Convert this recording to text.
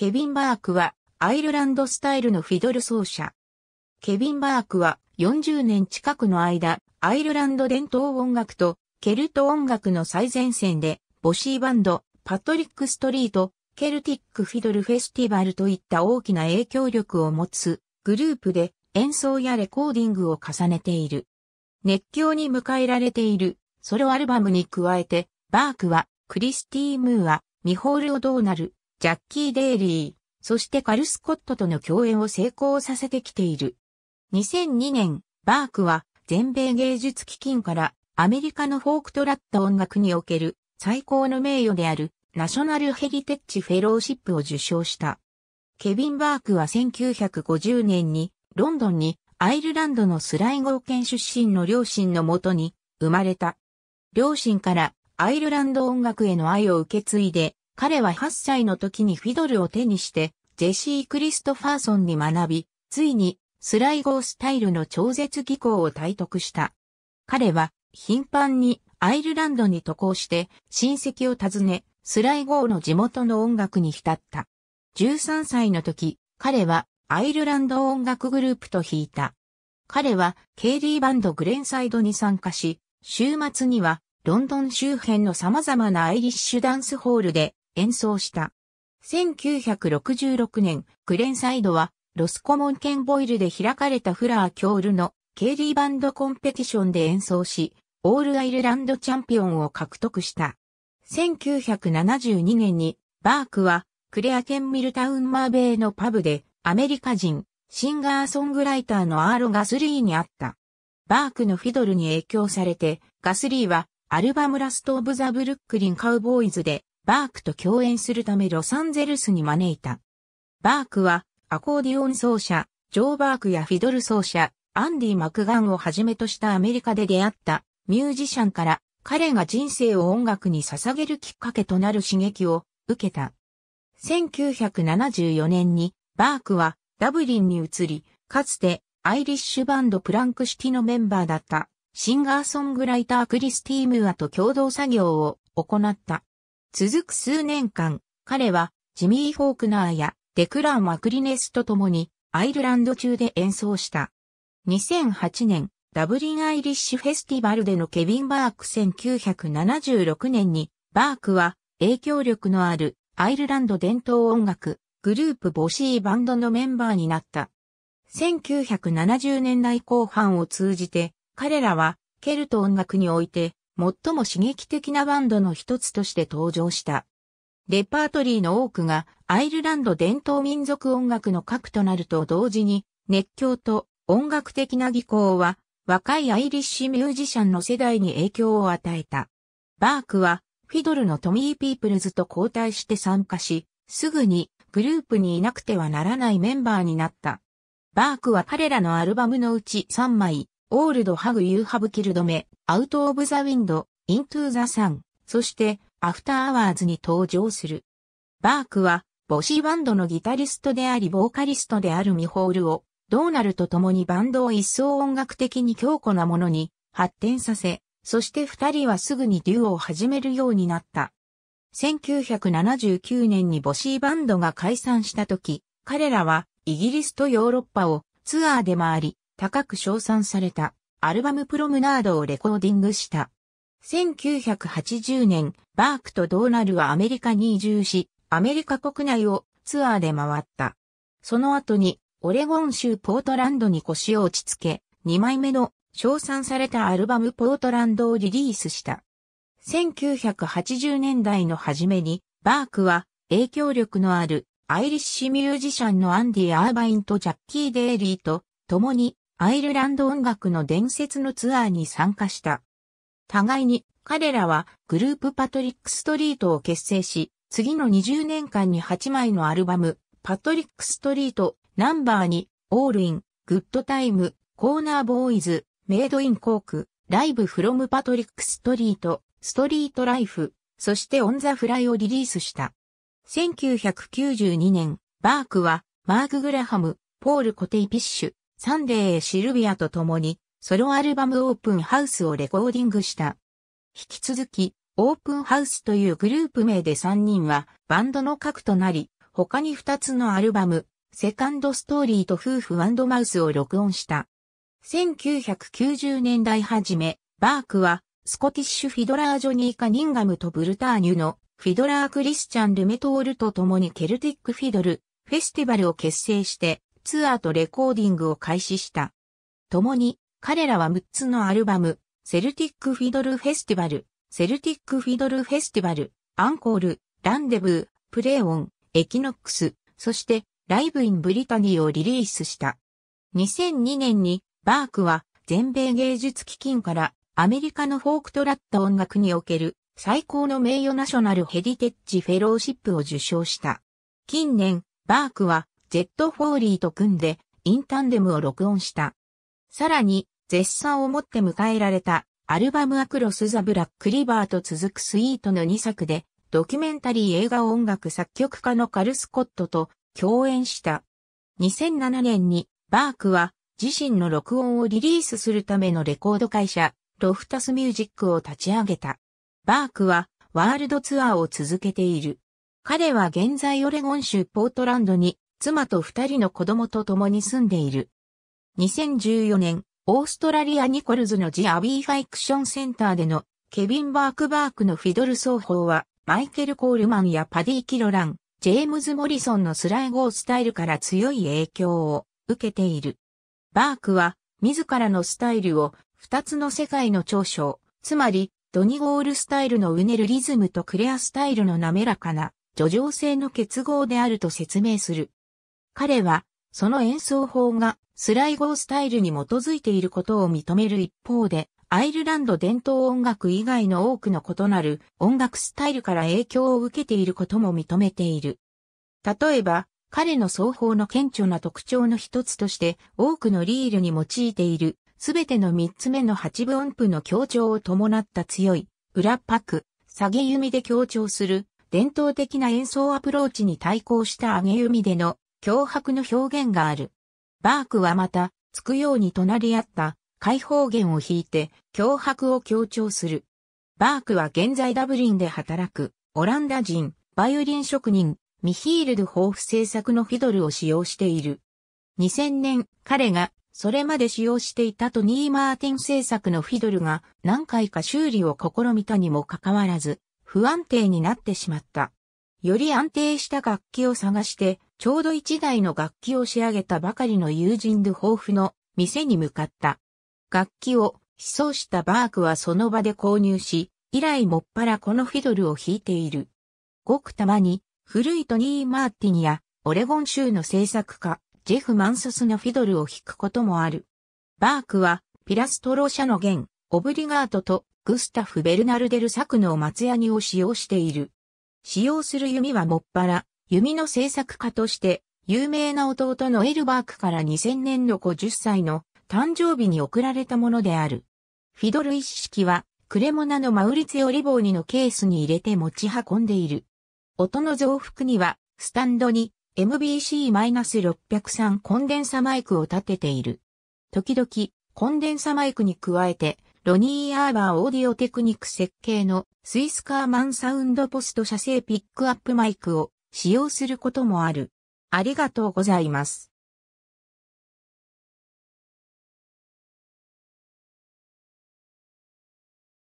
ケビン・バークはアイルランドスタイルのフィドル奏者。ケビン・バークは40年近くの間、アイルランド伝統音楽とケルト音楽の最前線で、ボシーバンド、パトリック・ストリート、ケルティック・フィドル・フェスティバルといった大きな影響力を持つグループで演奏やレコーディングを重ねている。熱狂に迎えられているソロアルバムに加えて、バークはクリスティー・ムーア、ミホール・オドーナル、ジャッキー・デイリー、そしてカル・スコットとの共演を成功させてきている。2002年、バークは全米芸術基金からアメリカのフォークトラット音楽における最高の名誉であるナショナルヘリテッチ・フェローシップを受賞した。ケビン・バークは1950年にロンドンにアイルランドのスライゴー県出身の両親のもとに生まれた。両親からアイルランド音楽への愛を受け継いで彼は8歳の時にフィドルを手にして、ジェシー・クリストファーソンに学び、ついに、スライゴースタイルの超絶技巧を体得した。彼は、頻繁にアイルランドに渡航して、親戚を訪ね、スライゴーの地元の音楽に浸った。13歳の時、彼はアイルランド音楽グループと弾いた。彼はケイリーバンドグレンサイドに参加し、週末にはロンドン周辺の様々なアイリッシュダンスホールで演奏した。1966年、クレンサイドは、ロスコモンケンボイルで開かれたフラー・キョールのケイリーバンドコンペティションで演奏し、オールアイルランドチャンピオンを獲得した。1972年に、バークは、クレアケン・ミルタウンマーベイのパブで、アメリカ人、シンガーソングライターのアーロ・ガスリーに会った。バークのフィドルに影響されて、ガスリーはアルバムラスト・オブ・ザ・ブルックリン・カウボーイズでバークと共演するためロサンゼルスに招いた。バークは、アコーディオン奏者、ジョー・バークやフィドル奏者、アンディ・マクガンをはじめとしたアメリカで出会ったミュージシャンから彼が人生を音楽に捧げるきっかけとなる刺激を受けた。1974年にバークはダブリンに移り、かつてアイリッシュバンドプランクシティのメンバーだったシンガーソングライタークリスティムーアと共同作業を行った。続く数年間、彼はジミー・フォークナーやデクラン・マクリネスと共にアイルランド中で演奏した。2008年、ダブリン・アイリッシュ・フェスティバルでのケビン・バーク1976年に、バークは影響力のあるアイルランド伝統音楽グループボシーバンドのメンバーになった。1970年代後半を通じて彼らはケルト音楽において最も刺激的なバンドの一つとして登場した。レパートリーの多くがアイルランド伝統民族音楽の核となると同時に熱狂と音楽的な技巧は若いアイリッシュミュージシャンの世代に影響を与えた。バークはフィドルのトミー・ピープルズと交代して参加し、すぐにグループにいなくてはならないメンバーになった。バークは彼らのアルバムのうち3枚、オールドハグユーハブキルドメ、アウトオブザウィンド、イントゥザサン、そして、アフターアワーズに登場する。バークは、ボシーバンドのギタリストでありボーカリストであるミホールを、ドーナルと共にバンドを一層音楽的に強固なものに発展させ、そして二人はすぐにデュオを始めるようになった。1979年にボシーバンドが解散した時、彼らはイギリスとヨーロッパをツアーで回り、高く称賛されたアルバムプロムナードをレコーディングした。1980年、バークとドーナルはアメリカに移住し、アメリカ国内をツアーで回った。その後に、オレゴン州ポートランドに腰を落ち着け、2枚目の称賛されたアルバムポートランドをリリースした。1980年代の初めに、バークは影響力のあるアイリッシュミュージシャンのアンディ・アーバインとジャッキー・デイリーと共にアイルランド音楽の伝説のツアーに参加した。互いに彼らはグループパトリックストリートを結成し、次の20年間に8枚のアルバム、パトリックストリート、ナンバーに、オールイン、グッドタイム、コーナーボーイズ、メイドインコーク、ライブフロムパトリックストリート、ストリートライフ、そしてオンザフライをリリースした。1992年、バークは、マーク・グラハム、ポール・コテイ・ピッシュ、サンデー・シルビアと共にソロアルバムオープンハウスをレコーディングした。引き続き、オープンハウスというグループ名で3人はバンドの核となり、他に2つのアルバム、セカンドストーリーと夫婦ワンドマウスを録音した。1990年代初め、バークは、スコティッシュフィドラージョニー・カニンガムとブルターニュのフィドラー・クリスチャン・ルメトールと共にケルティック・フィドル、フェスティバルを結成して、ツアーとレコーディングを開始した。共に、彼らは6つのアルバム、セルティックフィドルフェスティバル、セルティックフィドルフェスティバル、アンコール、ランデブー、プレーオン、エキノックス、そしてライブインブリタニーをリリースした。2002年にバークは全米芸術基金からアメリカのフォークトラット音楽における最高の名誉ナショナルヘリテッジフェローシップを受賞した。近年、バークはジェット・フォーリーと組んで、インタンデムを録音した。さらに、絶賛をもって迎えられた、アルバムアクロス・ザ・ブラック・リバーと続くスイートの2作で、ドキュメンタリー映画音楽作曲家のカル・スコットと共演した。2007年に、バークは自身の録音をリリースするためのレコード会社、ロフタスミュージックを立ち上げた。バークはワールドツアーを続けている。彼は現在オレゴン州ポートランドに妻と二人の子供と共に住んでいる。2014年、オーストラリア・ニコルズのジ・アビー・ファイクション・センターでのケビン・バークバークのフィドル奏法は、マイケル・コールマンやパディ・キロラン、ジェームズ・モリソンのスライゴースタイルから強い影響を受けている。バークは、自らのスタイルを、二つの世界の長所、つまり、ドニゴールスタイルのうねるリズムとクレアスタイルの滑らかな、叙情性の結合であると説明する。彼は、その演奏法がスライゴースタイルに基づいていることを認める一方で、アイルランド伝統音楽以外の多くの異なる音楽スタイルから影響を受けていることも認めている。例えば、彼の奏法の顕著な特徴の一つとして多くのリールに用いているすべての三つ目の八分音符の強調を伴った強い裏パク、下げ弓で強調する伝統的な演奏アプローチに対抗した上げ弓での脅迫の表現がある。バークはまた、つくように隣り合った解放弦を弾いて脅迫を強調する。バークは現在ダブリンで働くオランダ人、バイオリン職人、ミヒールド・ホーフ製作のフィドルを使用している。2000年、彼がそれまで使用していたトニー・マーティン製作のフィドルが何回か修理を試みたにもかかわらず、不安定になってしまった。より安定した楽器を探してちょうど一台の楽器を仕上げたばかりの友人ドゥ豊富の店に向かった。楽器を思想したバークはその場で購入し、以来もっぱらこのフィドルを弾いている。ごくたまに、古いトニー・マーティンや、オレゴン州の制作家、ジェフ・マンソスのフィドルを弾くこともある。バークは、ピラストロ社の弦、オブリガートとグスタフ・ベルナルデル作の松ヤニを使用している。使用する弓はもっぱら、弓の製作家として、有名な弟のエルバークから2000年の50歳の誕生日に贈られたものである。フィドル一式は、クレモナのマウリツヨ・リボーニのケースに入れて持ち運んでいる。音の増幅には、スタンドに MBC-603 コンデンサマイクを立てている。時々、コンデンサマイクに加えて、ロニー・アーバーオーディオテクニック設計のスイスカーマンサウンドポスト社製ピックアップマイクを使用することもある。ありがとうございます。